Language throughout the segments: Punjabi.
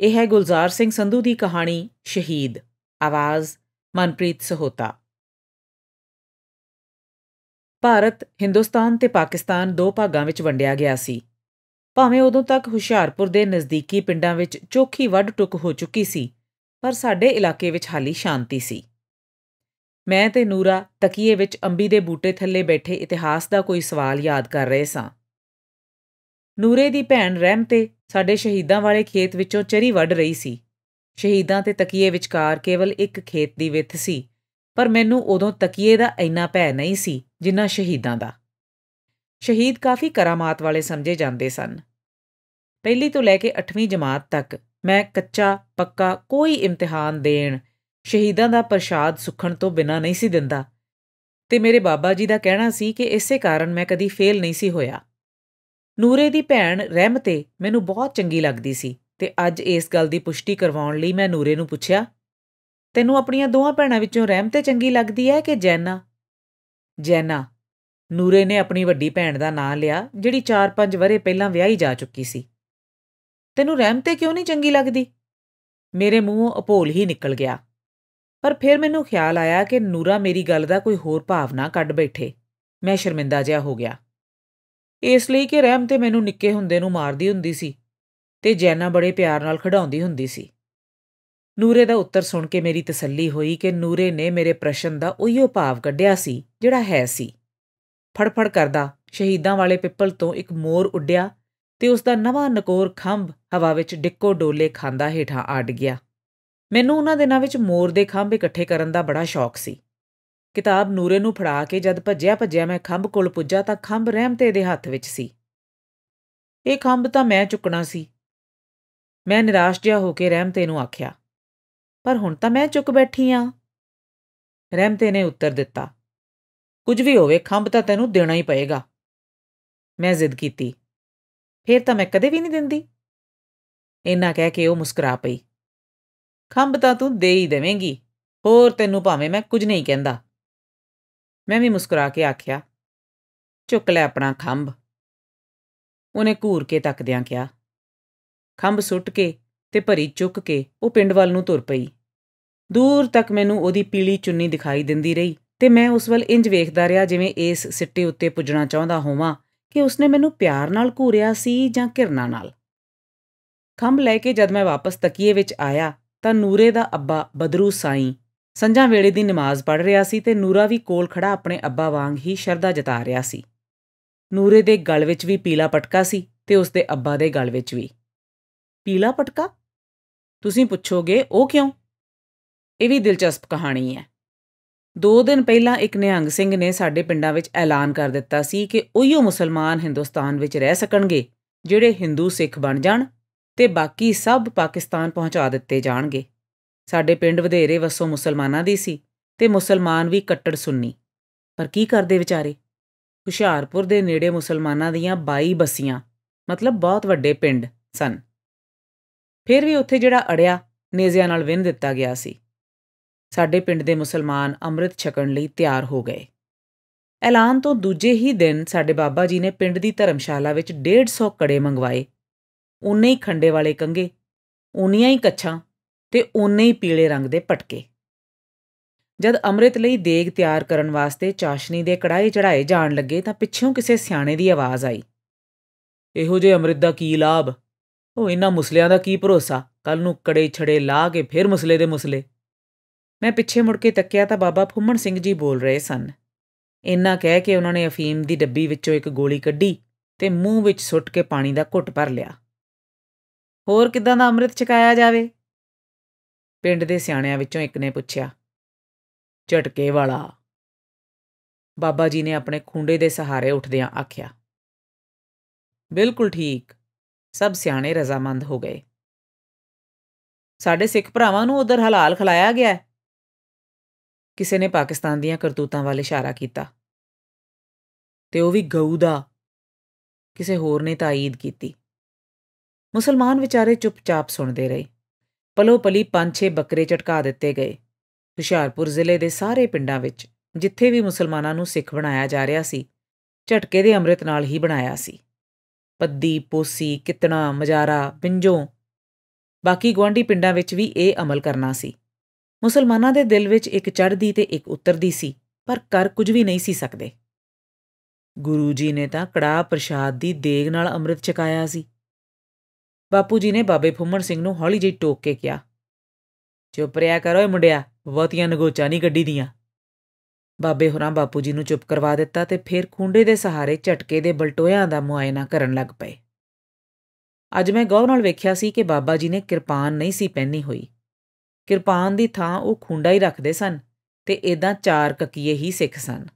ਇਹ ਹੈ ਗੁਲਜ਼ਾਰ ਸਿੰਘ ਸੰਧੂ ਦੀ ਕਹਾਣੀ ਸ਼ਹੀਦ ਆਵਾਜ਼ ਮਨਪ੍ਰੀਤ ਸਹੋਤਾ ਭਾਰਤ ਹਿੰਦੁਸਤਾਨ ਤੇ ਪਾਕਿਸਤਾਨ ਦੋ ਭਾਗਾਂ ਵਿੱਚ ਵੰਡਿਆ ਗਿਆ ਸੀ ਭਾਵੇਂ ਉਦੋਂ ਤੱਕ ਹੁਸ਼ਿਆਰਪੁਰ ਦੇ ਨਜ਼ਦੀਕੀ ਪਿੰਡਾਂ ਵਿੱਚ ਚੋਖੀ ਵੱਢ ਟੁੱਕ ਹੋ ਚੁੱਕੀ ਸੀ ਪਰ ਸਾਡੇ ਇਲਾਕੇ ਵਿੱਚ ਹਾਲੀ ਸ਼ਾਂਤੀ ਸੀ ਮੈਂ ਤੇ ਨੂਰਾ ਤਕੀਏ ਵਿੱਚ ਅੰਬੀ ਦੇ ਬੂਟੇ ਥੱਲੇ ਬੈਠੇ ਇਤਿਹਾਸ ਦਾ ਕੋਈ ਸਵਾਲ ਯਾਦ ਕਰ ਰਹੇ ਸਾਂ ਨੂਰੇ ਦੀ ਭੈਣ ਰਹਿਮ ਤੇ ਸਾਡੇ ਸ਼ਹੀਦਾਂ ਵਾਲੇ ਖੇਤ ਵਿੱਚੋਂ ਚਰੀ ਵੱਢ ਰਹੀ ਸੀ ਸ਼ਹੀਦਾਂ ਤੇ ਤਕੀਏ ਵਿਚਕਾਰ ਕੇਵਲ ਇੱਕ ਖੇਤ ਦੀ ਵਿੱਥ ਸੀ ਪਰ ਮੈਨੂੰ ਉਦੋਂ ਤਕੀਏ ਦਾ ਇੰਨਾ ਭੈ ਨਹੀਂ ਸੀ ਜਿੰਨਾ ਸ਼ਹੀਦਾਂ ਦਾ ਸ਼ਹੀਦ ਕਾਫੀ ਕਰਾਮਾਤ ਵਾਲੇ ਸਮਝੇ ਜਾਂਦੇ ਸਨ ਪਹਿਲੀ ਤੋਂ ਲੈ ਕੇ 8ਵੀਂ ਜਮਾਤ ਤੱਕ ਮੈਂ ਕੱਚਾ ਪੱਕਾ ਕੋਈ ਇਮਤਿਹਾਨ ਦੇਣ ਸ਼ਹੀਦਾਂ ਦਾ ਪ੍ਰਸ਼ਾਦ ਸੁਖਣ ਤੋਂ ਬਿਨਾ ਨਹੀਂ ਸੀ ਦਿੰਦਾ ਤੇ ਮੇਰੇ ਬਾਬਾ ਜੀ ਦਾ ਕਹਿਣਾ ਸੀ ਕਿ ਇਸੇ ਕਾਰਨ ਮੈਂ ਕਦੀ ਫੇਲ ਨਹੀਂ ਸੀ ਹੋਇਆ ਨੂਰੇ ਦੀ ਭੈਣ ਰਹਿਮਤੇ ਮੈਨੂੰ ਬਹੁਤ ਚੰਗੀ ਲੱਗਦੀ ਸੀ ਤੇ ਅੱਜ ਇਸ ਗੱਲ ਦੀ ਪੁਸ਼ਟੀ ਕਰਵਾਉਣ ਲਈ ਮੈਂ ਨੂਰੇ ਨੂੰ ਪੁੱਛਿਆ ਤੈਨੂੰ ਆਪਣੀਆਂ ਦੋਹਾਂ ਭੈਣਾਂ ਵਿੱਚੋਂ ਰਹਿਮਤੇ ਚੰਗੀ ਲੱਗਦੀ ਹੈ ਕਿ ਜੈਨਾ ਜੈਨਾ ਨੂਰੇ ਨੇ ਆਪਣੀ ਵੱਡੀ ਭੈਣ ਦਾ ਨਾਂ ਲਿਆ ਜਿਹੜੀ 4-5 ਵਰੇ ਪਹਿਲਾਂ ਵਿਆਹੀ ਜਾ ਚੁੱਕੀ ਸੀ ਤੈਨੂੰ ਰਹਿਮਤੇ ਕਿਉਂ ਨਹੀਂ ਚੰਗੀ ਲੱਗਦੀ ਮੇਰੇ ਮੂੰਹੋਂ ਅਪੋਲ ਹੀ ਨਿਕਲ ਗਿਆ ਪਰ ਫਿਰ ਮੈਨੂੰ ਖਿਆਲ ਆਇਆ ਕਿ ਨੂਰਾ ਮੇਰੀ ਗੱਲ ਦਾ ਕੋਈ ਹੋਰ ਭਾਵਨਾ ਕੱਢ ਬੈਠੇ ਮੈਂ ਸ਼ਰਮਿੰਦਾ ਜਿਹਾ ਹੋ ਗਿਆ ਇਸ ਲਈ ਕਿ ਰਹਿਮ ਤੇ ਮੈਨੂੰ ਨਿੱਕੇ ਹੁੰਦੇ ਨੂੰ ਮਾਰਦੀ ਹੁੰਦੀ ਸੀ ਤੇ ਜੈਨਾ ਬੜੇ ਪਿਆਰ ਨਾਲ ਖੜਾਉਂਦੀ ਹੁੰਦੀ ਸੀ ਨੂਰੇ ਦਾ ਉੱਤਰ ਸੁਣ ਕੇ ਮੇਰੀ ਤਸੱਲੀ ਹੋਈ ਕਿ ਨੂਰੇ ਨੇ ਮੇਰੇ ਪ੍ਰਸ਼ਨ ਦਾ ਉਹੀਓ ਭਾਵ ਕੱਢਿਆ ਸੀ ਜਿਹੜਾ ਹੈ ਸੀ ਫੜਫੜ ਕਰਦਾ ਸ਼ਹੀਦਾਂ ਵਾਲੇ ਪਿੱਪਲ ਤੋਂ ਇੱਕ ਮੋਰ ਉੱਡਿਆ ਤੇ ਉਸ ਦਾ ਨਵਾਂ ਨਕੋਰ ਖੰਭ ਹਵਾ ਵਿੱਚ ਡਿੱਕੋ ਡੋਲੇ ਖਾਂਦਾ ਹੇਠਾਂ ਆੜ ਗਿਆ ਮੈਨੂੰ ਉਹਨਾਂ ਦਿਨਾਂ ਵਿੱਚ ਮੋਰ ਦੇ ਖੰਭ ਇਕੱਠੇ ਕਰਨ ਦਾ ਬੜਾ ਸ਼ੌਕ ਸੀ ਕਿਤਾਬ ਨੂਰੇ ਨੂੰ ਫੜਾ ਕੇ ਜਦ ਭੱਜਿਆ ਭੱਜਿਆ ਮੈਂ ਖੰਭ ਕੋਲ ਪੁੱਜਾ ਤਾਂ ਖੰਭ ਰਹਿਮਤੇ ਦੇ ਹੱਥ ਵਿੱਚ ਸੀ ਇਹ ਖੰਭ ਤਾਂ ਮੈਂ ਚੁੱਕਣਾ ਸੀ ਮੈਂ ਨਿਰਾਸ਼ ਜਿਹਾ ਹੋ ਕੇ ਰਹਿਮਤੇ ਨੂੰ ਆਖਿਆ ਪਰ ਹੁਣ ਤਾਂ ਮੈਂ ਚੁੱਕ ਬੈਠੀ ਆ ਰਹਿਮਤੇ ਨੇ ਉੱਤਰ ਦਿੱਤਾ ਕੁਝ ਵੀ ਹੋਵੇ ਖੰਭ ਤਾਂ ਤੈਨੂੰ ਦੇਣਾ ਹੀ ਪਏਗਾ ਮੈਂ ਜ਼ਿੱਦ ਕੀਤੀ ਫੇਰ ਤਾਂ ਮੈਂ ਕਦੇ ਵੀ ਨਹੀਂ ਦਿੰਦੀ ਇੰਨਾ ਕਹਿ ਕੇ ਉਹ ਮੁਸਕਰਾ ਪਈ ਖੰਭ ਤਾਂ ਤੂੰ ਦੇ ਹੀ ਦੇਵੇਂਗੀ ਹੋਰ ਤੈਨੂੰ ਭਾਵੇਂ ਮੈਂ ਕੁਝ ਨਹੀਂ ਕਹਿੰਦਾ ਮੈਂ ਵੀ ਮੁਸਕਰਾ ਕੇ ਆਖਿਆ ਚੁੱਕ ਲੈ ਆਪਣਾ ਖੰਭ ਉਹਨੇ ਘੂਰ ਕੇ ਤੱਕਦਿਆਂ ਕਿਹਾ ਖੰਭ ਸੁੱਟ ਕੇ ਤੇ ਭਰੀ ਚੁੱਕ ਕੇ ਉਹ ਪਿੰਡ ਵੱਲ ਨੂੰ ਤੁਰ ਪਈ ਦੂਰ ਤੱਕ ਮੈਨੂੰ ਉਹਦੀ ਪੀਲੀ ਚੁੰਨੀ ਦਿਖਾਈ ਦਿੰਦੀ ਰਹੀ ਤੇ ਮੈਂ ਉਸ ਵੱਲ ਇੰਜ ਵੇਖਦਾ ਰਿਹਾ ਜਿਵੇਂ ਇਸ ਸਿੱਟੇ ਉੱਤੇ ਪੁੱਜਣਾ ਚਾਹੁੰਦਾ ਹੋਵਾਂ ਕਿ ਉਸਨੇ ਮੈਨੂੰ ਪਿਆਰ ਨਾਲ ਘੂਰਿਆ ਸੀ ਜਾਂ ਕਿਰਨਾ ਨਾਲ ਖੰਭ ਲੈ ਕੇ ਜਦ ਮੈਂ ਵਾਪਸ ਤਕੀਏ ਵਿੱਚ ਆਇਆ ਤਾਂ ਨੂਰੇ ਦਾ ਅੱਬਾ ਬਦਰੂ ਸਾਈਂ ਸੰਝਾਂ ਵੇਲੇ ਦੀ ਨਮਾਜ਼ ਪੜ੍ਹ ਰਿਹਾ ਸੀ ਤੇ ਨੂਰਾ ਵੀ ਕੋਲ ਖੜਾ ਆਪਣੇ ਅੱਬਾ ਵਾਂਗ ਹੀ ਸ਼ਰਧਾ ਜਤਾ ਰਿਹਾ ਸੀ ਨੂਰੇ ਦੇ ਗਲ ਵਿੱਚ ਵੀ ਪੀਲਾ ਪਟਕਾ ਸੀ ਤੇ ਉਸ ਦੇ ਅੱਬਾ ਦੇ ਗਲ ਵਿੱਚ ਵੀ ਪੀਲਾ ਪਟਕਾ ਤੁਸੀਂ ਪੁੱਛੋਗੇ ਉਹ ਕਿਉਂ ਇਹ ਵੀ ਦਿਲਚਸਪ ਕਹਾਣੀ ਹੈ ਦੋ ਦਿਨ ਪਹਿਲਾਂ ਇੱਕ ਨਿਹੰਗ ਸਿੰਘ ਨੇ ਸਾਡੇ ਪਿੰਡਾਂ ਵਿੱਚ ਐਲਾਨ ਕਰ ਦਿੱਤਾ ਸੀ ਕਿ ਉਹੀਓ ਮੁਸਲਮਾਨ ਹਿੰਦੁਸਤਾਨ ਵਿੱਚ ਰਹਿ ਸਕਣਗੇ ਜਿਹੜੇ ਹਿੰਦੂ ਸਿੱਖ ਬਣ ਜਾਣ ਤੇ ਬਾਕੀ ਸਭ ਪਾਕਿਸਤਾਨ ਪਹੁੰਚਾ ਦਿੱਤੇ ਜਾਣਗੇ ਸਾਡੇ ਪਿੰਡ ਵਧੇਰੇ ਵਸੋਂ ਮੁਸਲਮਾਨਾਂ ਦੀ ਸੀ ਤੇ ਮੁਸਲਮਾਨ ਵੀ ਕੱਟੜ ਸੁੰਨੀ ਪਰ ਕੀ ਕਰਦੇ ਵਿਚਾਰੇ ਹੁਸ਼ਿਆਰਪੁਰ ਦੇ ਨੇੜੇ ਮੁਸਲਮਾਨਾਂ ਦੀਆਂ 22 ਬਸੀਆਂ ਮਤਲਬ ਬਹੁਤ ਵੱਡੇ ਪਿੰਡ ਸਨ ਫਿਰ ਵੀ ਉੱਥੇ ਜਿਹੜਾ ਅੜਿਆ ਨੇਜ਼ਿਆਂ ਨਾਲ ਵਿੰਨ ਦਿੱਤਾ ਗਿਆ ਸੀ ਸਾਡੇ ਪਿੰਡ ਦੇ ਮੁਸਲਮਾਨ ਅੰਮ੍ਰਿਤ ਛਕਣ ਲਈ ਤਿਆਰ ਹੋ ਗਏ ਐਲਾਨ ਤੋਂ ਦੂਜੇ ਹੀ ਦਿਨ ਸਾਡੇ ਬਾਬਾ ਜੀ ਨੇ ਪਿੰਡ ਦੀ ਧਰਮਸ਼ਾਲਾ ਵਿੱਚ 150 ਕੜੇ ਮੰਗਵਾਏ ਉਨੇ ਹੀ ਖੰਡੇ ਵਾਲੇ ਕੰਗੇ ਉਨੀਆਂ ਹੀ ਕੱਛਾਂ ਤੇ ਓਨੇ ਹੀ ਪੀਲੇ ਰੰਗ ਦੇ ਪਟਕੇ ਜਦ ਅੰਮ੍ਰਿਤ ਲਈ ਦੇਗ ਤਿਆਰ ਕਰਨ ਵਾਸਤੇ ਚਾਸ਼ਨੀ ਦੇ ਕੜਾਏ ਚੜਾਏ ਜਾਣ ਲੱਗੇ ਤਾਂ ਪਿੱਛੋਂ ਕਿਸੇ ਸਿਆਣੇ ਦੀ ਆਵਾਜ਼ ਆਈ ਇਹੋ ਜੇ ਅੰਮ੍ਰਿਤ ਦਾ ਕੀ ਲਾਭ ਉਹ ਇਹਨਾਂ ਮੁਸਲਿਆਂ ਦਾ ਕੀ ਭਰੋਸਾ ਕੱਲ ਨੂੰ ਕੜੇ ਛੜੇ ਲਾ ਕੇ ਫਿਰ ਮੁਸਲੇ ਦੇ ਮੁਸਲੇ ਮੈਂ ਪਿੱਛੇ ਮੁੜ ਕੇ ਤੱਕਿਆ ਤਾਂ ਬਾਬਾ ਫੁੰਮਣ ਸਿੰਘ ਜੀ ਬੋਲ ਰਹੇ ਸਨ ਇੰਨਾ ਕਹਿ ਕੇ ਉਹਨਾਂ ਨੇ ਅਫੀਮ ਦੀ ਡੱਬੀ ਵਿੱਚੋਂ ਇੱਕ ਗੋਲੀ ਕੱਢੀ ਤੇ ਮੂੰਹ ਵਿੱਚ ਸੁੱਟ ਕੇ ਪਾਣੀ ਦਾ ਘੁੱਟ ਭਰ ਲਿਆ ਹੋਰ ਕਿਦਾਂ ਦਾ ਅੰਮ੍ਰਿਤ ਛਕਾਇਆ ਜਾਵੇ ਪਿੰਡ ਦੇ ਸਿਆਣਿਆਂ ਵਿੱਚੋਂ ਇੱਕ ਨੇ ਪੁੱਛਿਆ ਝਟਕੇ ਵਾਲਾ ਬਾਬਾ ਜੀ ਨੇ ਆਪਣੇ ਖੁੰਡੇ ਦੇ ਸਹਾਰੇ ਉੱਠਦਿਆਂ ਆਖਿਆ ਬਿਲਕੁਲ ਠੀਕ ਸਭ ਸਿਆਣੇ ਰਜ਼ਾਮੰਦ ਹੋ ਗਏ ਸਾਡੇ ਸਿੱਖ ਭਰਾਵਾਂ ਨੂੰ ਉਧਰ ਹਲਾਲ ਖਲਾਇਆ ਗਿਆ ਹੈ ਕਿਸੇ ਨੇ ਪਾਕਿਸਤਾਨ ਦੀਆਂ ਕਰਤੂਤਾਂ ਵੱਲ ਇਸ਼ਾਰਾ ਕੀਤਾ ਤੇ ਉਹ ਵੀ ਗਊ ਦਾ ਕਿਸੇ ਹੋਰ ਨੇ ਤਾਇਦ ਕੀਤੀ ਮੁਸਲਮਾਨ ਵਿਚਾਰੇ ਚੁੱਪਚਾਪ ਸੁਣਦੇ ਰਹੇ ਪਲੋ ਪਲੀ ਪੰਜ ਛੇ ਬੱਕਰੇ ਝਟਕਾ ਦਿੱਤੇ ਗਏ ਹੁਸ਼ਿਆਰਪੁਰ ਜ਼ਿਲ੍ਹੇ ਦੇ ਸਾਰੇ ਪਿੰਡਾਂ ਵਿੱਚ ਜਿੱਥੇ ਵੀ ਮੁਸਲਮਾਨਾਂ ਨੂੰ ਸਿੱਖ ਬਣਾਇਆ ਜਾ ਰਿਹਾ ਸੀ ਝਟਕੇ ਦੇ ਅੰਮ੍ਰਿਤ ਨਾਲ ਹੀ ਬਣਾਇਆ ਸੀ ਪੱਦੀ ਪੋਸੀ ਕਿਤਣਾ ਮਜਾਰਾ ਪਿੰਜੋਂ ਬਾਕੀ ਗਵਾਂਢੀ ਪਿੰਡਾਂ ਵਿੱਚ ਵੀ ਇਹ ਅਮਲ ਕਰਨਾ ਸੀ ਮੁਸਲਮਾਨਾਂ ਦੇ ਦਿਲ ਵਿੱਚ ਇੱਕ ਚੜ੍ਹਦੀ ਤੇ ਇੱਕ ਉਤਰਦੀ ਸੀ ਪਰ ਕਰ ਕੁਝ ਵੀ ਨਹੀਂ ਸੀ ਸਕਦੇ ਗੁਰੂ ਜੀ ਨੇ ਤਾਂ ਕੜਾ ਪ੍ਰਸ਼ਾਦ ਦੀ ਦੇਗ ਨਾਲ ਅੰਮ੍ਰਿਤ ਚਕਾਇਆ ਸੀ ਬਾਪੂ ਜੀ ਨੇ ਬਾਬੇ ਫੁੰਮਣ ਸਿੰਘ ਨੂੰ ਹੌਲੀ ਜਿਹੀ ਟੋਕ ਕੇ ਕਿਹਾ ਚੁੱਪ ਰਿਆ ਕਰ ਓਏ ਮੁੰਡਿਆ ਬਹੁਤੀਆਂ ਨਗੋਚਾ ਨਹੀਂ ਗੱਡੀ ਦੀਆਂ ਬਾਬੇ ਹੋਰਾਂ ਬਾਪੂ ਜੀ ਨੂੰ ਚੁੱਪ ਕਰਵਾ ਦਿੱਤਾ ਤੇ ਫਿਰ ਖੁੰਡੇ ਦੇ ਸਹਾਰੇ ਝਟਕੇ ਦੇ ਬਲਟੋਇਆਂ ਦਾ ਮੁਆਇਨਾ ਕਰਨ ਲੱਗ ਪਏ ਅੱਜ ਮੈਂ ਗੌਰ ਨਾਲ ਵੇਖਿਆ ਸੀ ਕਿ ਬਾਬਾ ਜੀ ਨੇ ਕਿਰਪਾਨ ਨਹੀਂ ਸੀ ਪਹਿਨੀ ਹੋਈ ਕਿਰਪਾਨ ਦੀ ਥਾਂ ਉਹ ਖੁੰਡਾ ਹੀ ਰੱਖਦੇ ਸਨ ਤੇ ਇਦਾਂ ਚਾਰ ਕਕੀਏ ਹੀ ਸਿੱਖ ਸਨ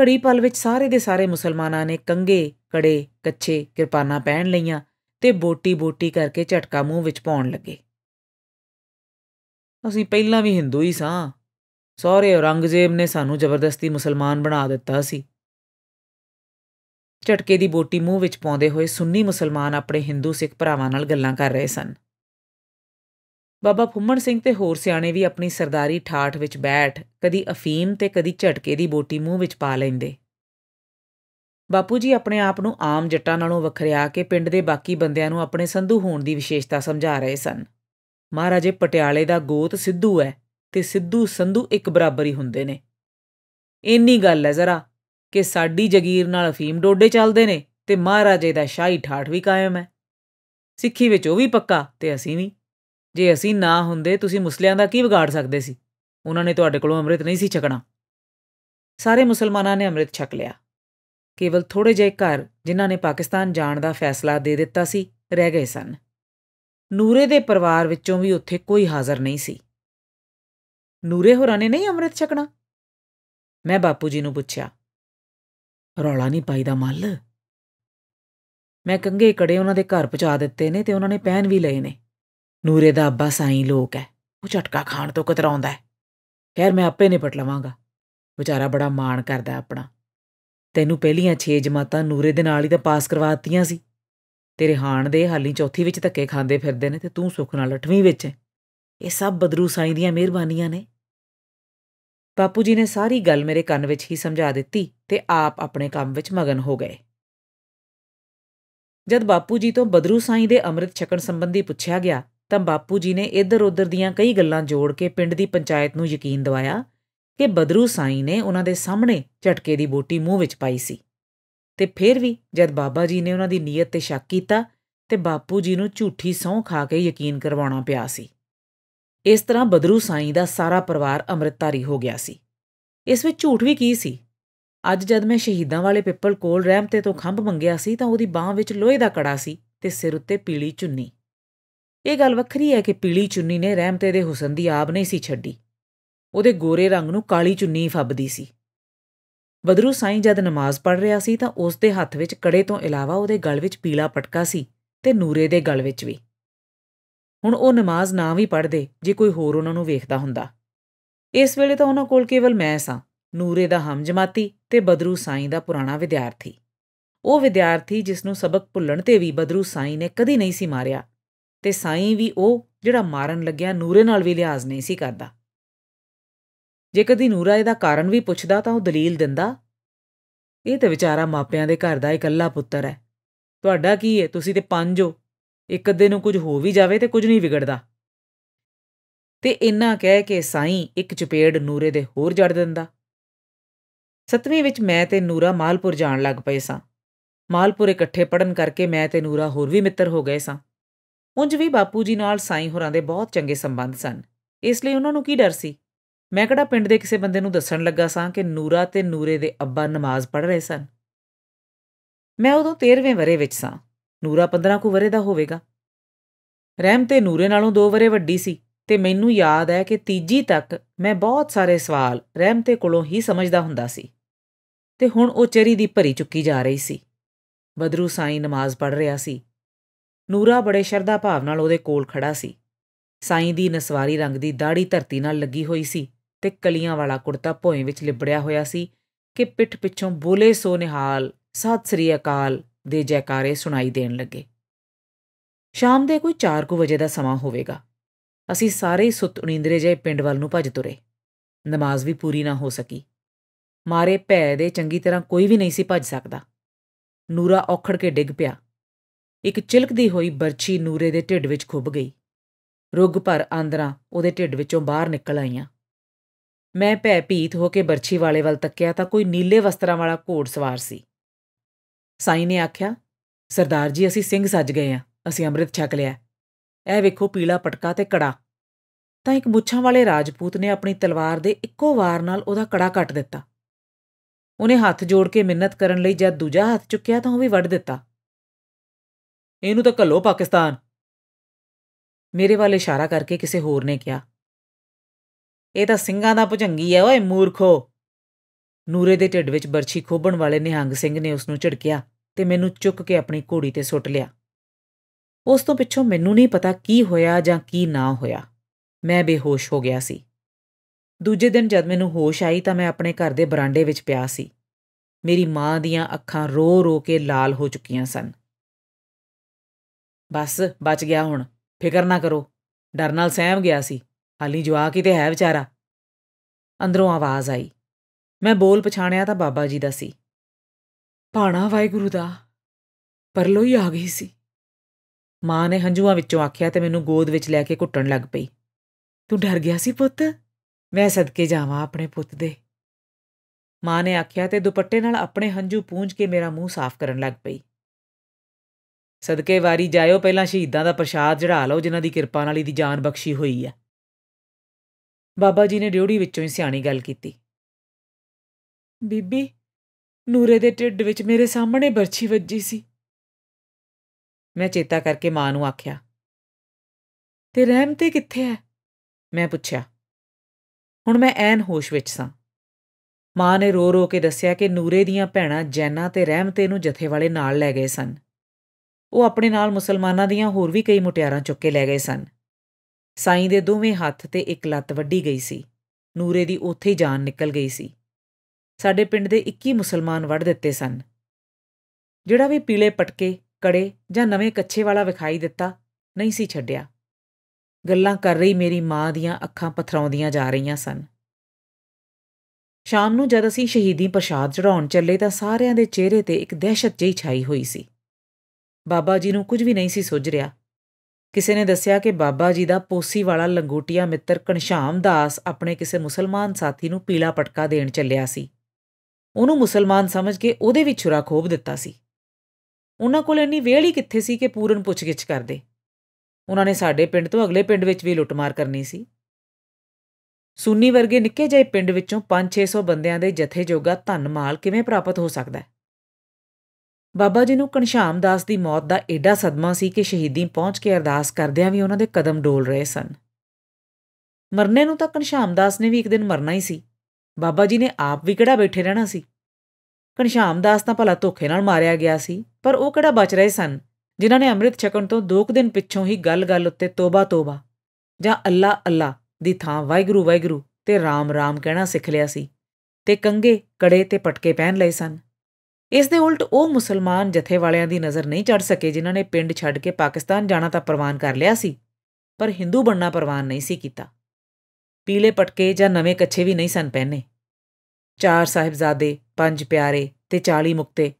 ਘੜੀ ਪਲ ਵਿੱਚ ਸਾਰੇ ਦੇ ਸਾਰੇ ਮੁਸਲਮਾਨਾਂ ਨੇ ਕੰਗੇ ਕੜੇ ਕੱਛੇ ਕਿਰਪਾਨਾਂ ਪਹਿਨ ਲਈਆਂ ਤੇ ਬੋਟੀ-ਬੋਟੀ ਕਰਕੇ ਝਟਕਾ ਮੂੰਹ ਵਿੱਚ ਪਾਉਣ ਲੱਗੇ ਅਸੀਂ ਪਹਿਲਾਂ ਵੀ ਹਿੰਦੂ ਹੀ ਸਾਂ ਸਹੁਰੇ ਔਰੰਗਜ਼ੇਬ ਨੇ ਸਾਨੂੰ ਜ਼ਬਰਦਸਤੀ ਮੁਸਲਮਾਨ ਬਣਾ ਦਿੱਤਾ ਸੀ ਝਟਕੇ ਦੀ ਬੋਟੀ ਮੂੰਹ ਵਿੱਚ ਪਾਉਂਦੇ ਹੋਏ ਸੁੰਨੀ ਮੁਸਲਮਾਨ ਆਪਣੇ ਹਿੰਦੂ ਸਿੱਖ ਭਰਾਵਾਂ ਨਾਲ ਗੱਲਾਂ ਕਰ ਰਹੇ ਸਨ ਬਾਬਾ ਫੁੰਮਣ ਸਿੰਘ ਤੇ ਹੋਰ ਸਿਆਣੇ ਵੀ ਆਪਣੀ ਸਰਦਾਰੀ ਠਾਠ ਵਿੱਚ ਬੈਠ ਕਦੀ ਅਫੀਮ ਤੇ ਕਦੀ ਝਟਕੇ ਦੀ ਬੋਟੀ ਮੂੰਹ ਵਿੱਚ ਪਾ ਲੈਂਦੇ ਬਾਪੂ ਜੀ ਆਪਣੇ ਆਪ ਨੂੰ ਆਮ ਜੱਟਾਂ ਨਾਲੋਂ ਵੱਖਰਿਆ ਕੇ ਪਿੰਡ ਦੇ ਬਾਕੀ ਬੰਦਿਆਂ ਨੂੰ ਆਪਣੇ ਸੰਧੂ ਹੋਣ ਦੀ ਵਿਸ਼ੇਸ਼ਤਾ ਸਮਝਾ ਰਹੇ ਸਨ ਮਹਾਰਾਜੇ ਪਟਿਆਲੇ ਦਾ ਗੋਤ ਸਿੱਧੂ ਹੈ ਤੇ ਸਿੱਧੂ ਸੰਧੂ ਇੱਕ ਬਰਾਬਰ ਹੀ ਹੁੰਦੇ ਨੇ ਇੰਨੀ ਗੱਲ ਹੈ ਜ਼ਰਾ ਕਿ ਸਾਡੀ ਜਗੀਰ ਨਾਲ ਅਫੀਮ ਡੋਡੇ ਚੱਲਦੇ ਨੇ ਤੇ ਮਹਾਰਾਜੇ ਦਾ ਸ਼ਾਹੀ ਠਾਠ ਵੀ ਕਾਇਮ ਹੈ ਸਿੱਖੀ ਵਿੱਚ ਉਹ ਵੀ ਪੱਕਾ ਤੇ ਅਸੀਂ ਵੀ ਜੇ ਅਸੀਂ ਨਾ ਹੁੰਦੇ ਤੁਸੀਂ ਮੁਸਲਿਆਂ ਦਾ ਕੀ ਵਿਗਾੜ ਸਕਦੇ ਸੀ ਉਹਨਾਂ ਨੇ ਤੁਹਾਡੇ ਕੋਲੋਂ ਅੰਮ੍ਰਿਤ ਨਹੀਂ ਸੀ ਛਕਣਾ ਸਾਰੇ ਮੁਸਲਮਾਨਾਂ ਨੇ ਅੰਮ੍ਰਿਤ ਛਕ ਲਿਆ ਕੇਵਲ ਥੋੜੇ ਜਿਹੇ ਘਰ ਜਿਨ੍ਹਾਂ ਨੇ ਪਾਕਿਸਤਾਨ ਜਾਣ ਦਾ ਫੈਸਲਾ ਦੇ ਦਿੱਤਾ ਸੀ ਰਹਿ ਗਏ ਸਨ ਨੂਰੇ ਦੇ ਪਰਿਵਾਰ ਵਿੱਚੋਂ ਵੀ ਉੱਥੇ ਕੋਈ ਹਾਜ਼ਰ ਨਹੀਂ ਸੀ ਨੂਰੇ ਹੋਰਾਂ ਨੇ ਨਹੀਂ ਅੰਮ੍ਰਿਤ ਛਕਣਾ ਮੈਂ ਬਾਪੂ ਜੀ ਨੂੰ ਪੁੱਛਿਆ ਰੌਲਾ ਨਹੀਂ ਪਾਈਦਾ ਮੱਲ ਮੈਂ ਕੰਗੇ ਕੜੇ ਉਹਨਾਂ ਦੇ ਘਰ ਪਹੁੰਚਾ ਦਿੱਤੇ ਨੇ ਤੇ ਉਹਨਾਂ ਨੇ ਪਹਿਨ ਵੀ ਲਏ ਨੇ ਨੂਰੇ ਦਾ ਅੱਬਾ ਸਾਈਂ ਲੋਕ ਹੈ ਉਹ ਝਟਕਾ ਖਾਣ ਤੋਂ ਕਤਰਾਉਂਦਾ ਹੈ ਖੈਰ ਮੈਂ ਆਪੇ ਨਿਪਟ ਲਵਾਂਗਾ ਵਿਚਾਰਾ ਬੜਾ ਮਾਣ ਕਰਦਾ ਆਪਣਾ ਤੈਨੂੰ ਪਹਿਲੀਆਂ 6 ਜਮਾਤਾਂ ਨੂਰੇ ਦੇ ਨਾਲ ਹੀ ਤਾਂ ਪਾਸ ਕਰਵਾਤੀਆਂ ਸੀ ਤੇਰੇ ਹਾਣ ਦੇ ਹਾਲੀ ਚੌਥੀ ਵਿੱਚ ਧੱਕੇ ਖਾਂਦੇ ਫਿਰਦੇ ਨੇ ਤੇ ਤੂੰ ਸੁੱਖ ਨਾਲ 8ਵੀਂ ਵਿੱਚ ਹੈ ਇਹ ਸਭ ਬਦਰੂ ਸਾਈਂ ਦੀਆਂ ਮਿਹਰਬਾਨੀਆਂ ਨੇ ਬਾਪੂ ਜੀ ਨੇ ਸਾਰੀ ਗੱਲ ਮੇਰੇ ਕੰਨ ਵਿੱਚ ਹੀ ਸਮਝਾ ਦਿੱਤੀ ਤੇ ਆਪ ਆਪਣੇ ਕੰਮ ਵਿੱਚ ਮਗਨ ਹੋ ਗਏ ਜਦ ਬਾਪੂ ਜੀ ਤੋਂ ਬਦਰੂ ਸਾਈਂ ਦੇ ਅੰਮ੍ਰਿਤ ਛਕਣ ਸੰਬੰਧੀ ਪੁੱਛਿਆ ਗਿਆ ਤਾਂ ਬਾਪੂ ਜੀ ਨੇ ਇੱਧਰ-ਉੱਧਰ ਦੀਆਂ ਕਈ ਗੱਲਾਂ ਜੋੜ ਕੇ ਪਿੰਡ ਦੀ ਪੰਚਾਇਤ ਨੂੰ ਯਕੀਨ ਦਿਵਾਇਆ ਕਿ ਬਦਰੂ ਸਾਈ ਨੇ ਉਹਨਾਂ ਦੇ ਸਾਹਮਣੇ ਝਟਕੇ ਦੀ ਬੋਟੀ ਮੂੰਹ ਵਿੱਚ ਪਾਈ ਸੀ ਤੇ ਫਿਰ ਵੀ ਜਦ ਬਾਬਾ ਜੀ ਨੇ ਉਹਨਾਂ ਦੀ ਨੀਅਤ ਤੇ ਸ਼ੱਕ ਕੀਤਾ ਤੇ ਬਾਪੂ ਜੀ ਨੂੰ ਝੂਠੀ ਸੌਂ ਖਾ ਕੇ ਯਕੀਨ ਕਰਵਾਉਣਾ ਪਿਆ ਸੀ ਇਸ ਤਰ੍ਹਾਂ ਬਦਰੂ ਸਾਈ ਦਾ ਸਾਰਾ ਪਰਿਵਾਰ ਅੰਮ੍ਰਿਤਧਾਰੀ ਹੋ ਗਿਆ ਸੀ ਇਸ ਵਿੱਚ ਝੂਠ ਵੀ ਕੀ ਸੀ ਅੱਜ ਜਦ ਮੈਂ ਸ਼ਹੀਦਾਂ ਵਾਲੇ ਪਿੱਪਲ ਕੋਲ ਰਹਿਮਤੇ ਤੋਂ ਖੰਭ ਮੰਗਿਆ ਸੀ ਤਾਂ ਉਹਦੀ ਬਾਹ ਵਿੱਚ ਲੋਹੇ ਦਾ ਕੜਾ ਸੀ ਤੇ ਸਿਰ ਉੱਤੇ ਪੀਲੀ ਚੁੰਨੀ ਇਹ ਗੱਲ ਵੱਖਰੀ ਹੈ ਕਿ ਪੀਲੀ ਚੁੰਨੀ ਨੇ ਰਹਿਮਤੇ ਦੇ ਹੁਸਨ ਦੀ ਆਬ ਨਹੀਂ ਸੀ ਛੱਡੀ ਉਹਦੇ ਗੋਰੇ ਰੰਗ ਨੂੰ ਕਾਲੀ ਚੁੰਨੀ ਫੱਬਦੀ ਸੀ ਬਦਰੂ ਸਾਈਂ ਜਦ ਨਮਾਜ਼ ਪੜ ਰਿਹਾ ਸੀ ਤਾਂ ਉਸ ਦੇ ਹੱਥ ਵਿੱਚ ਕੜੇ ਤੋਂ ਇਲਾਵਾ ਉਹਦੇ ਗਲ ਵਿੱਚ ਪੀਲਾ ਪਟਕਾ ਸੀ ਤੇ ਨੂਰੇ ਦੇ ਗਲ ਵਿੱਚ ਵੀ ਹੁਣ ਉਹ ਨਮਾਜ਼ ਨਾ ਵੀ ਪੜਦੇ ਜੇ ਕੋਈ ਹੋਰ ਉਹਨਾਂ ਨੂੰ ਵੇਖਦਾ ਹੁੰਦਾ ਇਸ ਵੇਲੇ ਤਾਂ ਉਹਨਾਂ ਕੋਲ ਕੇਵਲ ਮੈਂ ਸਾਂ ਨੂਰੇ ਦਾ ਹਮਜਮਾਤੀ ਤੇ ਬਦਰੂ ਸਾਈਂ ਦਾ ਪੁਰਾਣਾ ਵਿਦਿਆਰਥੀ ਉਹ ਵਿਦਿਆਰਥੀ ਜਿਸ ਨੂੰ ਸਬਕ ਭੁੱਲਣ ਤੇ ਵੀ ਬਦਰੂ ਸਾਈਂ ਨੇ ਕਦੀ ਨਹੀਂ ਸੀ ਮਾਰਿਆ ਤੇ ਸਾਈਂ ਵੀ ਉਹ ਜਿਹੜਾ ਮਾਰਨ ਲੱਗਿਆ ਨੂਰੇ ਨਾਲ ਵੀ ਲਿਆਜ਼ ਨਹੀਂ ਸੀ ਕਰਦਾ ਜੇ ਕਦੀ ਨੂਰਾ ਇਹਦਾ ਕਾਰਨ ਵੀ ਪੁੱਛਦਾ ਤਾਂ ਉਹ ਦਲੀਲ ਦਿੰਦਾ ਇਹ ਤਾਂ ਵਿਚਾਰਾ ਮਾਪਿਆਂ ਦੇ ਘਰ ਦਾ ਇਕੱਲਾ ਪੁੱਤਰ ਹੈ ਤੁਹਾਡਾ ਕੀ ਹੈ ਤੁਸੀਂ ਤੇ ਪੰਜ ਹੋ ਇੱਕ ਅੱਧੇ ਨੂੰ ਕੁਝ ਹੋ ਵੀ ਜਾਵੇ ਤੇ ਕੁਝ ਨਹੀਂ ਵਿਗੜਦਾ ਤੇ ਇੰਨਾ ਕਹਿ ਕੇ ਸਾਈਂ ਇੱਕ ਚਪੇੜ ਨੂਰੇ ਦੇ ਹੋਰ ਜੜ ਦਿੰਦਾ ਸਤਵੀਂ ਵਿੱਚ ਮੈਂ ਤੇ ਨੂਰਾ ਮਾਲਪੁਰ ਜਾਣ ਲੱਗ ਪਏ ਸਾਂ ਮਾਲਪੁਰ ਇਕੱਠੇ ਪੜਨ ਕਰਕੇ ਮੈਂ ਤੇ ਨੂਰਾ ਹੋਰ ਵੀ ਮਿੱਤਰ ਹੋ ਗਏ ਸਾਂ ਉਂਝ ਵੀ ਬਾਪੂ ਜੀ ਨਾਲ ਸਾਈਂ ਹੋਰਾਂ ਦੇ ਬਹੁਤ ਚੰਗੇ ਸੰਬੰਧ ਸਨ ਇਸ ਲਈ ਉਹਨਾਂ ਨੂੰ ਕੀ ਡਰ ਸੀ ਮੈਂ ਕਿਹੜਾ ਪਿੰਡ ਦੇ ਕਿਸੇ ਬੰਦੇ ਨੂੰ ਦੱਸਣ ਲੱਗਾ ਸਾਂ ਕਿ ਨੂਰਾ ਤੇ ਨੂਰੇ ਦੇ ਅੱਬਾ ਨਮਾਜ਼ ਪੜ੍ਹ ਰਹੇ ਸਨ ਮੈਂ ਉਦੋਂ 13ਵੇਂ ਵਰੇ ਵਿੱਚ ਸਾਂ ਨੂਰਾ 15 ਕੁ ਵਰੇ ਦਾ ਹੋਵੇਗਾ ਰਹਿਮ ਤੇ ਨੂਰੇ ਨਾਲੋਂ 2 ਵਰੇ ਵੱਡੀ ਸੀ ਤੇ ਮੈਨੂੰ ਯਾਦ ਹੈ ਕਿ ਤੀਜੀ ਤੱਕ ਮੈਂ ਬਹੁਤ ਸਾਰੇ ਸਵਾਲ ਰਹਿਮ ਤੇ ਕੋਲੋਂ ਹੀ ਸਮਝਦਾ ਹੁੰਦਾ ਸੀ ਤੇ ਹੁਣ ਉਹ ਚਰੀ ਦੀ ਭਰੀ ਚੁੱਕੀ ਜਾ ਰਹੀ ਸੀ ਬਦਰੂ ਸਾਈ ਨਮਾਜ਼ ਪੜ੍ਹ ਰਿਹਾ ਸੀ ਨੂਰਾ ਬੜੇ ਸ਼ਰਧਾ ਭਾਵ ਨਾਲ ਉਹਦੇ ਕੋਲ ਖੜਾ ਸੀ ਸਾਈ ਦੀ ਨਸਵਾਰੀ ਰੰਗ ਦੀ ਦਾੜੀ ਧਰਤੀ ਨਾਲ ਲੱਗੀ ਹੋਈ ਸੀ ਤੇ ਕਲੀਆਂ ਵਾਲਾ ਕੁੜਤਾ ਭੋਏ ਵਿੱਚ ਲਿਬੜਿਆ ਹੋਇਆ ਸੀ ਕਿ ਪਿੱਠ ਪਿੱਛੋਂ ਬੋਲੇ ਸੋ ਨਿਹਾਲ ਸਤਿ ਸ੍ਰੀ ਅਕਾਲ ਦੇ ਜੈਕਾਰੇ ਸੁਣਾਈ ਦੇਣ ਲੱਗੇ ਸ਼ਾਮ ਦੇ ਕੋਈ 4:00 ਵਜੇ ਦਾ ਸਮਾਂ ਹੋਵੇਗਾ ਅਸੀਂ ਸਾਰੇ ਸੁੱਤ ਉਨੀਂਦਰੇ ਜੇ ਪਿੰਡ ਵੱਲ ਨੂੰ ਭੱਜ ਤੁਰੇ ਨਮਾਜ਼ ਵੀ ਪੂਰੀ ਨਾ ਹੋ ਸਕੀ ਮਾਰੇ ਭੈ ਦੇ ਚੰਗੀ ਤਰ੍ਹਾਂ ਕੋਈ ਵੀ ਨਹੀਂ ਸੀ ਭੱਜ ਸਕਦਾ ਨੂਰਾ ਔਖੜ ਕੇ ਡਿੱਗ ਪਿਆ ਇੱਕ ਚਿਲਕਦੀ ਹੋਈ ਬਰਛੀ ਨੂਰੇ ਦੇ ਢਿੱਡ ਵਿੱਚ ਖੁੱਭ ਗਈ ਰੁੱਗ ਪਰ ਆਂਦਰਾ ਉਹਦੇ ਢਿੱਡ ਵਿੱਚੋਂ ਬਾਹਰ ਨਿਕਲ ਆਈਆਂ ਮੈਂ ਭੈਭੀਤ ਹੋ ਕੇ ਬਰਛੀ ਵਾਲੇ ਵੱਲ ਤੱਕਿਆ ਤਾਂ ਕੋਈ ਨੀਲੇ ਵਸਤਰਾਂ ਵਾਲਾ ਘੋੜ ਸਵਾਰ ਸੀ ਸਾਈ ਨੇ ਆਖਿਆ ਸਰਦਾਰ ਜੀ ਅਸੀਂ ਸਿੰਘ ਸੱਜ ਗਏ ਆ ਅਸੀਂ ਅੰਮ੍ਰਿਤ ਛਕ ਲਿਆ ਇਹ ਵੇਖੋ ਪੀਲਾ ਪਟਕਾ ਤੇ ਕੜਾ ਤਾਂ ਇੱਕ ਮੁੱਛਾਂ ਵਾਲੇ ਰਾਜਪੂਤ ਨੇ ਆਪਣੀ ਤਲਵਾਰ ਦੇ ਇੱਕੋ ਵਾਰ ਨਾਲ ਉਹਦਾ ਕੜਾ ਕੱਟ ਦਿੱਤਾ ਉਹਨੇ ਹੱਥ ਜੋੜ ਕੇ ਮਿੰਨਤ ਕਰਨ ਲਈ ਜਦ ਦੂਜਾ ਹੱਥ ਚੁੱਕਿਆ ਤਾਂ ਉਹ ਵੀ ਵੱਢ ਦਿੱਤਾ ਇਹਨੂੰ ਤਾਂ ਘੱਲੋ ਪਾਕਿਸਤਾਨ ਮੇਰੇ ਵੱਲ ਇਸ਼ਾਰਾ ਕਰਕੇ ਕਿਸੇ ਹੋਰ ਨੇ ਕਿਹਾ ਇਹ ਤਾਂ ਸਿੰਘਾਂ ਦਾ ਭੁਜੰਗੀ ਐ ਓਏ ਮੂਰਖੋ ਨੂਰੇ ਦੇ ਢਿੱਡ ਵਿੱਚ ਬਰਛੀ ਖੋਬਣ ਵਾਲੇ ਨਿਹੰਗ ਸਿੰਘ ਨੇ ਉਸ ਨੂੰ ਝਿੜਕਿਆ ਤੇ ਮੈਨੂੰ ਚੁੱਕ ਕੇ ਆਪਣੀ ਘੋੜੀ ਤੇ ਸੁੱਟ ਲਿਆ ਉਸ ਤੋਂ ਪਿੱਛੋਂ ਮੈਨੂੰ ਨਹੀਂ ਪਤਾ ਕੀ ਹੋਇਆ ਜਾਂ ਕੀ ਨਾ ਹੋਇਆ ਮੈਂ ਬੇਹੋਸ਼ ਹੋ ਗਿਆ ਸੀ ਦੂਜੇ ਦਿਨ ਜਦ ਮੈਨੂੰ ਹੋਸ਼ ਆਈ ਤਾਂ ਮੈਂ ਆਪਣੇ ਘਰ ਦੇ ਬਰਾਂਡੇ ਵਿੱਚ ਪਿਆ ਸੀ ਮੇਰੀ ਮਾਂ ਦੀਆਂ ਅੱਖਾਂ ਰੋ-ਰੋ ਕੇ ਲਾਲ ਹੋ ਚੁੱਕੀਆਂ ਸਨ ਬਸ ਬਚ ਗਿਆ ਹੁਣ ਫਿਕਰ ਨਾ ਕਰੋ ਡਰ ਨਾਲ ਸਹਿਮ ਗਿਆ ਸੀ ਹਾਲੀ ਜਵਾਕ ਹੀ ਤੇ ਹੈ ਵਿਚਾਰਾ ਅੰਦਰੋਂ ਆਵਾਜ਼ ਆਈ ਮੈਂ ਬੋਲ ਪਛਾਣਿਆ ਤਾਂ ਬਾਬਾ ਜੀ ਦਾ ਸੀ ਪਾਣਾ ਵਾਹਿਗੁਰੂ ਦਾ ਪਰਲੋ ਹੀ ਆ ਗਈ ਸੀ ਮਾਂ ਨੇ ਹੰਝੂਆਂ ਵਿੱਚੋਂ ਆਖਿਆ ਤੇ ਮੈਨੂੰ ਗੋਦ ਵਿੱਚ ਲੈ ਕੇ ਘੁੱਟਣ ਲੱਗ ਪਈ ਤੂੰ ਡਰ ਗਿਆ ਸੀ ਪੁੱਤ ਮੈਂ ਸਦਕੇ ਜਾਵਾਂ ਆਪਣੇ ਪੁੱਤ ਦੇ ਮਾਂ ਨੇ ਆਖਿਆ ਤੇ ਦੁਪੱਟੇ ਨਾਲ ਆਪਣੇ ਹੰਝੂ ਪੂੰਝ ਕੇ ਮੇਰਾ ਮੂੰਹ ਸਾਫ਼ ਕਰਨ ਲੱਗ ਪਈ ਸਦਕੇ ਵਾਰੀ ਜਾਇਓ ਪਹਿਲਾਂ ਸ਼ਹੀਦਾਂ ਦਾ ਪ੍ਰਸ਼ਾਦ ਜੜਾ ਲਓ ਜਿਨ੍ਹਾਂ ਦੀ ਕਿਰਪਾ ਨਾਲ ਇਹਦੀ ਜਾਨ ਬਖਸ਼ੀ ਹੋਈ ਆ ਬਾਬਾ ਜੀ ਨੇ ਡਿਉੜੀ ਵਿੱਚੋਂ ਹੀ ਸਿਆਣੀ ਗੱਲ ਕੀਤੀ ਬੀਬੀ ਨੂਰੇ ਦੇ ਢਿੱਡ ਵਿੱਚ ਮੇਰੇ ਸਾਹਮਣੇ ਬਰਛੀ ਵੱਜੀ ਸੀ ਮੈਂ ਚੇਤਾ ਕਰਕੇ ਮਾਂ ਨੂੰ ਆਖਿਆ ਤੇ ਰਹਿਮ ਤੇ ਕਿੱਥੇ ਹੈ ਮੈਂ ਪੁੱਛਿਆ ਹੁਣ ਮੈਂ ਐਨ ਹੋਸ਼ ਵਿੱਚ ਸਾਂ ਮਾਂ ਨੇ ਰੋ ਰੋ ਕੇ ਦੱਸਿਆ ਕਿ ਨੂਰੇ ਦੀਆਂ ਭੈਣਾਂ ਜੈਨਾ ਤੇ ਰਹਿਮਤੇ ਨੂੰ ਜਥੇ ਵਾਲੇ ਨਾਲ ਲੈ ਗਏ ਸਨ ਉਹ ਆਪਣੇ ਨਾਲ ਮੁਸਲਮਾਨਾਂ ਦੀਆਂ ਹੋਰ ਵੀ ਕਈ ਮੁਟਿਆਰਾਂ ਚੁੱਕ ਕੇ ਲੈ ਗਏ ਸਨ ਸਾਈਂ ਦੇ ਦੋਵੇਂ ਹੱਥ ਤੇ ਇੱਕ ਲੱਤ ਵੱਢੀ ਗਈ ਸੀ ਨੂਰੇ ਦੀ ਉੱਥੇ ਹੀ ਜਾਨ ਨਿਕਲ ਗਈ ਸੀ ਸਾਡੇ ਪਿੰਡ ਦੇ 21 ਮੁਸਲਮਾਨ ਵੱਢ ਦਿੱਤੇ ਸਨ ਜਿਹੜਾ ਵੀ ਪੀਲੇ ਪਟਕੇ ਕੜੇ ਜਾਂ ਨਵੇਂ ਕੱਛੇ ਵਾਲਾ ਵਿਖਾਈ ਦਿੱਤਾ ਨਹੀਂ ਸੀ ਛੱਡਿਆ ਗੱਲਾਂ ਕਰ ਰਹੀ ਮੇਰੀ ਮਾਂ ਦੀਆਂ ਅੱਖਾਂ ਪਥਰਾਉਂਦੀਆਂ ਜਾ ਰਹੀਆਂ ਸਨ ਸ਼ਾਮ ਨੂੰ ਜਦ ਅਸੀਂ ਸ਼ਹੀਦੀ ਪ੍ਰਸ਼ਾਦ ਚੜਾਉਣ ਚੱਲੇ ਤਾਂ ਸਾਰਿਆਂ ਦੇ ਚਿਹਰੇ ਤੇ ਇੱਕ ਦਹਿਸ਼ਤ ਜਿਹੀ ਛਾਈ ਹੋਈ ਸੀ ਬਾਬਾ ਜੀ ਨੂੰ ਕੁਝ ਵੀ ਨਹੀਂ ਸੀ ਸੁਝ ਰਿਹਾ ਕਿਸੇ ਨੇ ਦੱਸਿਆ ਕਿ ਬਾਬਾ ਜੀ ਦਾ ਪੋਸੀ ਵਾਲਾ ਲੰਗੋਟੀਆ ਮਿੱਤਰ ਕਨਸ਼ਾਮ ਦਾਸ ਆਪਣੇ ਕਿਸੇ ਮੁਸਲਮਾਨ ਸਾਥੀ ਨੂੰ ਪੀਲਾ ਪਟਕਾ ਦੇਣ ਚੱਲਿਆ ਸੀ ਉਹਨੂੰ ਮੁਸਲਮਾਨ ਸਮਝ ਕੇ ਉਹਦੇ ਵੀ ਛੁਰਾ ਖੋਬ ਦਿੱਤਾ ਸੀ ਉਹਨਾਂ ਕੋਲ ਇੰਨੀ ਵੇਲ ਹੀ ਕਿੱਥੇ ਸੀ ਕਿ ਪੂਰਨ ਪੁੱਛਗਿੱਛ ਕਰਦੇ ਉਹਨਾਂ ਨੇ ਸਾਡੇ ਪਿੰਡ ਤੋਂ ਅਗਲੇ ਪਿੰਡ ਵਿੱਚ ਵੀ ਲੁੱਟਮਾਰ ਕਰਨੀ ਸੀ ਸੂਨੀ ਵਰਗੇ ਨਿੱਕੇ ਜਿਹੇ ਪਿੰਡ ਵਿੱਚੋਂ 5-600 ਬੰਦਿਆਂ ਦੇ ਜਥੇ ਜੋਗਾ ਧਨ ਮਾਲ ਕਿਵੇਂ ਪ੍ਰਾਪਤ ਹੋ ਸਕਦਾ ਹੈ ਬਾਬਾ ਜੀ ਨੂੰ ਕਨਸ਼ਾਮ ਦਾਸ ਦੀ ਮੌਤ ਦਾ ਐਡਾ ਸਦਮਾ ਸੀ ਕਿ ਸ਼ਹੀਦੀ ਪਹੁੰਚ ਕੇ ਅਰਦਾਸ ਕਰਦਿਆਂ ਵੀ ਉਹਨਾਂ ਦੇ ਕਦਮ ਡੋਲ ਰਹੇ ਸਨ ਮਰਨੇ ਨੂੰ ਤਾਂ ਕਨਸ਼ਾਮ ਦਾਸ ਨੇ ਵੀ ਇੱਕ ਦਿਨ ਮਰਨਾ ਹੀ ਸੀ ਬਾਬਾ ਜੀ ਨੇ ਆਪ ਵੀ ਕਿਹੜਾ ਬੈਠੇ ਰਹਿਣਾ ਸੀ ਕਨਸ਼ਾਮ ਦਾਸ ਤਾਂ ਭਲਾ ਧੋਖੇ ਨਾਲ ਮਾਰਿਆ ਗਿਆ ਸੀ ਪਰ ਉਹ ਕਿਹੜਾ ਬਚ ਰਹੇ ਸਨ ਜਿਨ੍ਹਾਂ ਨੇ ਅੰਮ੍ਰਿਤ ਛਕਣ ਤੋਂ ਦੋਕ ਦਿਨ ਪਿੱਛੋਂ ਹੀ ਗੱਲ-ਗੱਲ ਉੱਤੇ ਤੋਬਾ ਤੋਬਾ ਜਾਂ ਅੱਲਾ ਅੱਲਾ ਦੀ ਥਾਂ ਵਾਹਿਗੁਰੂ ਵਾਹਿਗੁਰੂ ਤੇ ਰਾਮ ਰਾਮ ਕਹਿਣਾ ਸਿੱਖ ਲਿਆ ਸੀ ਤੇ ਕੰਗੇ ਕੜੇ ਤੇ ਪਟਕੇ ਪਹਿਨ ਲਏ ਸਨ ਇਸ ਦੇ ਉਲਟ ਉਹ ਮੁਸਲਮਾਨ ਜਥੇ ਵਾਲਿਆਂ ਦੀ ਨਜ਼ਰ ਨਹੀਂ ਚੜ ਸਕੇ ਜਿਨ੍ਹਾਂ ਨੇ ਪਿੰਡ ਛੱਡ ਕੇ ਪਾਕਿਸਤਾਨ ਜਾਣਾ ਤਾਂ ਪ੍ਰਵਾਨ ਕਰ ਲਿਆ ਸੀ ਪਰ ਹਿੰਦੂ ਬਣਨਾ ਪ੍ਰਵਾਨ ਨਹੀਂ ਸੀ ਕੀਤਾ ਪੀਲੇ ਪਟਕੇ ਜਾਂ ਨਵੇਂ ਕੱਛੇ ਵੀ ਨਹੀਂ ਸਨ ਪਹਿਨੇ ਚਾਰ ਸਾਹਿਬਜ਼ਾਦੇ ਪੰਜ ਪਿਆਰੇ ਤੇ 40 ਮੁਕਤੇ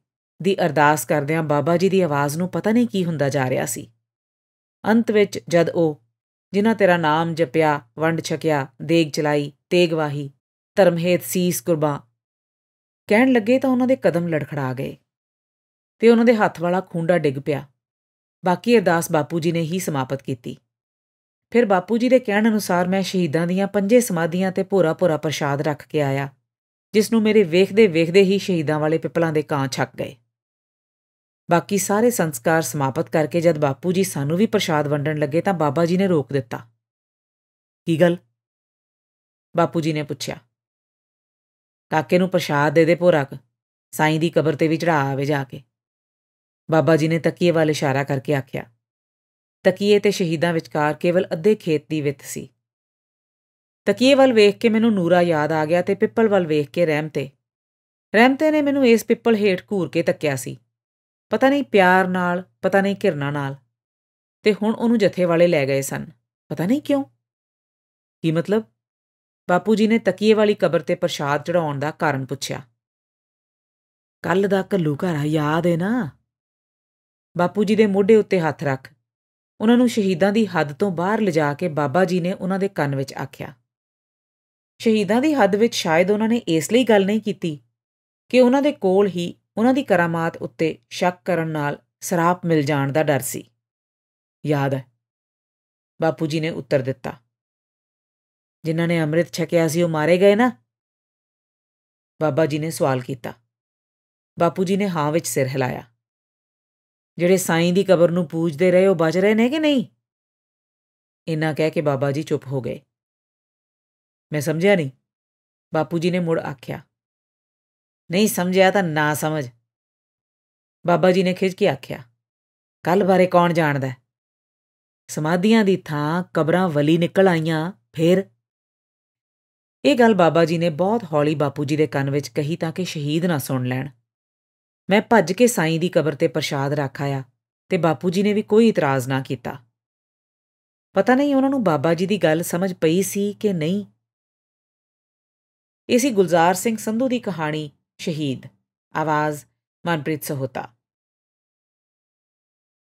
ਦੀ ਅਰਦਾਸ ਕਰਦਿਆਂ ਬਾਬਾ ਜੀ ਦੀ ਆਵਾਜ਼ ਨੂੰ ਪਤਾ ਨਹੀਂ ਕੀ ਹੁੰਦਾ ਜਾ ਰਿਹਾ ਸੀ ਅੰਤ ਵਿੱਚ ਜਦ ਉਹ ਜਿਨ੍ਹਾਂ ਤੇਰਾ ਨਾਮ ਜਪਿਆ ਵੰਡ ਛਕਿਆ ਦੇਗ ਚਲਾਈ ਤੇਗ ਵਾਹੀ ਧਰਮਹੇਤ ਸੀਸ ਕੁਰਬਾਂ ਕਹਿਣ ਲੱਗੇ ਤਾਂ ਉਹਨਾਂ ਦੇ ਕਦਮ ਲੜਖੜਾ ਗਏ ਤੇ ਉਹਨਾਂ ਦੇ ਹੱਥ ਵਾਲਾ ਖੁੰਡਾ ਡਿੱਗ ਪਿਆ ਬਾਕੀ ਅਰਦਾਸ ਬਾਪੂ ਜੀ ਨੇ ਹੀ ਸਮਾਪਤ ਕੀਤੀ ਫਿਰ ਬਾਪੂ ਜੀ ਦੇ ਕਹਿਣ ਅਨੁਸਾਰ ਮੈਂ ਸ਼ਹੀਦਾਂ ਦੀਆਂ ਪੰਜੇ ਸਮਾਧੀਆਂ ਤੇ ਭੋਰਾ ਭੋਰਾ ਪ੍ਰਸ਼ਾਦ ਰੱਖ ਕੇ ਆਇਆ ਜਿਸ ਨੂੰ ਮੇਰੇ ਵੇਖਦੇ ਵੇਖਦੇ ਹੀ ਸ਼ਹੀਦਾਂ ਵਾਲੇ ਪਿਪਲਾਂ ਦੇ ਕਾਂ ਛੱਕ ਗਏ ਬਾਕੀ ਸਾਰੇ ਸੰਸਕਾਰ ਸਮਾਪਤ ਕਰਕੇ ਜਦ ਬਾਪੂ ਜੀ ਸਾਨੂੰ ਵੀ ਪ੍ਰਸ਼ਾਦ ਵੰਡਣ ਲੱਗੇ ਤਾਂ ਬਾਬਾ ਜੀ ਨੇ ਰੋਕ ਦਿੱਤਾ ਕੀ ਗੱਲ ਬਾਪੂ ਜੀ ਨੇ ਪੁੱਛਿਆ ਕਾਕੇ ਨੂੰ ਪ੍ਰਸ਼ਾਦ ਦੇ ਦੇ ਭੋਰਾ ਕ ਸਾਈਂ ਦੀ ਕਬਰ ਤੇ ਵੀ ਚੜਾ ਆਵੇ ਜਾ ਕੇ ਬਾਬਾ ਜੀ ਨੇ ਤਕੀਏ ਵੱਲ ਇਸ਼ਾਰਾ ਕਰਕੇ ਆਖਿਆ ਤਕੀਏ ਤੇ ਸ਼ਹੀਦਾਂ ਵਿਚਕਾਰ ਕੇਵਲ ਅੱਧੇ ਖੇਤ ਦੀ ਵਿੱਥ ਸੀ ਤਕੀਏ ਵੱਲ ਵੇਖ ਕੇ ਮੈਨੂੰ ਨੂਰਾ ਯਾਦ ਆ ਗਿਆ ਤੇ ਪਿੱਪਲ ਵੱਲ ਵੇਖ ਕੇ ਰਹਿਮਤੇ ਰਹਿਮਤੇ ਨੇ ਮੈਨੂੰ ਇਸ ਪਿੱਪਲ ਹੇਠ ਘੂਰ ਕੇ ਤੱਕਿਆ ਸੀ ਪਤਾ ਨਹੀਂ ਪਿਆਰ ਨਾਲ ਪਤਾ ਨਹੀਂ ਘਿਰਨਾ ਨਾਲ ਤੇ ਹੁਣ ਉਹਨੂੰ ਜਥੇ ਵਾਲੇ ਲੈ ਗਏ ਸਨ ਪਤਾ ਨਹੀਂ ਕਿਉਂ ਕੀ ਮਤਲਬ ਬਾਪੂ ਜੀ ਨੇ ਤਕੀਏ ਵਾਲੀ ਕਬਰ ਤੇ ਪ੍ਰਸ਼ਾਦ ਚੜਾਉਣ ਦਾ ਕਾਰਨ ਪੁੱਛਿਆ ਕੱਲ ਦਾ ਕੱਲੂ ਘਰ ਆ ਯਾਦ ਹੈ ਨਾ ਬਾਪੂ ਜੀ ਦੇ ਮੋਢੇ ਉੱਤੇ ਹੱਥ ਰੱਖ ਉਹਨਾਂ ਨੂੰ ਸ਼ਹੀਦਾਂ ਦੀ ਹੱਦ ਤੋਂ ਬਾਹਰ ਲਿਜਾ ਕੇ ਬਾਬਾ ਜੀ ਨੇ ਉਹਨਾਂ ਦੇ ਕੰਨ ਵਿੱਚ ਆਖਿਆ ਸ਼ਹੀਦਾਂ ਦੀ ਹੱਦ ਵਿੱਚ ਸ਼ਾਇਦ ਉਹਨਾਂ ਨੇ ਇਸ ਲਈ ਗੱਲ ਨਹੀਂ ਕੀਤੀ ਕਿ ਉਹਨਾਂ ਦੇ ਕੋਲ ਹੀ ਉਹਨਾਂ ਦੀ ਕਰਾਮਾਤ ਉੱਤੇ ਸ਼ੱਕ ਕਰਨ ਨਾਲ ਸਰਾਪ ਮਿਲ ਜਾਣ ਦਾ ਡਰ ਸੀ ਯਾਦ ਹੈ ਬਾਪੂ ਜੀ ਨੇ ਉੱਤਰ ਦਿੱਤਾ ਜਿਨ੍ਹਾਂ ਨੇ ਅੰਮ੍ਰਿਤ ਛਕਿਆ ਸੀ ਉਹ ਮਾਰੇ ਗਏ ਨਾ ਬਾਬਾ ਜੀ ਨੇ ਸਵਾਲ ਕੀਤਾ ਬਾਪੂ ਜੀ ਨੇ ਹਾਂ ਵਿੱਚ ਸਿਰ ਹਿਲਾਇਆ ਜਿਹੜੇ ਸਾਈਂ ਦੀ ਕਬਰ ਨੂੰ ਪੂਜਦੇ ਰਹੇ ਉਹ ਬਚ ਰਹੇ ਨੇ ਕਿ ਨਹੀਂ ਇਹਨਾਂ ਕਹਿ ਕੇ ਬਾਬਾ ਜੀ ਚੁੱਪ ਹੋ ਗਏ ਮੈਂ ਸਮਝਿਆ ਨਹੀਂ ਬਾਪੂ ਜੀ ਨੇ ਮੁੜ ਆਖਿਆ ਨਹੀਂ ਸਮਝਿਆ ਤਾਂ ਨਾ ਸਮਝ ਬਾਬਾ ਜੀ ਨੇ ਖਿੱਚ ਕੇ ਆਖਿਆ ਕੱਲ ਬਾਰੇ ਕੌਣ ਜਾਣਦਾ ਸਮਾਧੀਆਂ ਦੀ ਥਾਂ ਕਬਰਾਂ ਵਲੀ ਨਿਕਲ ਆਈਆਂ ਫੇਰ ਇਹ ਗੱਲ ਬਾਬਾ ਜੀ ਨੇ ਬਹੁਤ ਹੌਲੀ ਬਾਪੂ ਜੀ ਦੇ ਕੰਨ ਵਿੱਚ ਕਹੀ ਤਾਂ ਕਿ ਸ਼ਹੀਦ ਨਾ ਸੁਣ ਲੈਣ ਮੈਂ ਭੱਜ ਕੇ ਸਾਈਂ ਦੀ ਕਬਰ ਤੇ ਪ੍ਰਸ਼ਾਦ ਰੱਖ ਆਇਆ ਤੇ ਬਾਪੂ ਜੀ ਨੇ ਵੀ ਕੋਈ ਇਤਰਾਜ਼ ਨਾ ਕੀਤਾ ਪਤਾ ਨਹੀਂ ਉਹਨਾਂ ਨੂੰ ਬਾਬਾ ਜੀ ਦੀ ਗੱਲ ਸਮਝ ਪਈ ਸੀ ਕਿ ਨਹੀਂ ਇਸੀ ਗੁਲਜ਼ਾਰ ਸਿੰਘ ਸੰਧੂ ਦੀ ਕਹਾਣੀ ਸ਼ਹੀਦ ਆਵਾਜ਼ ਮਨਪ੍ਰੀਤ ਸਹੋਤਾ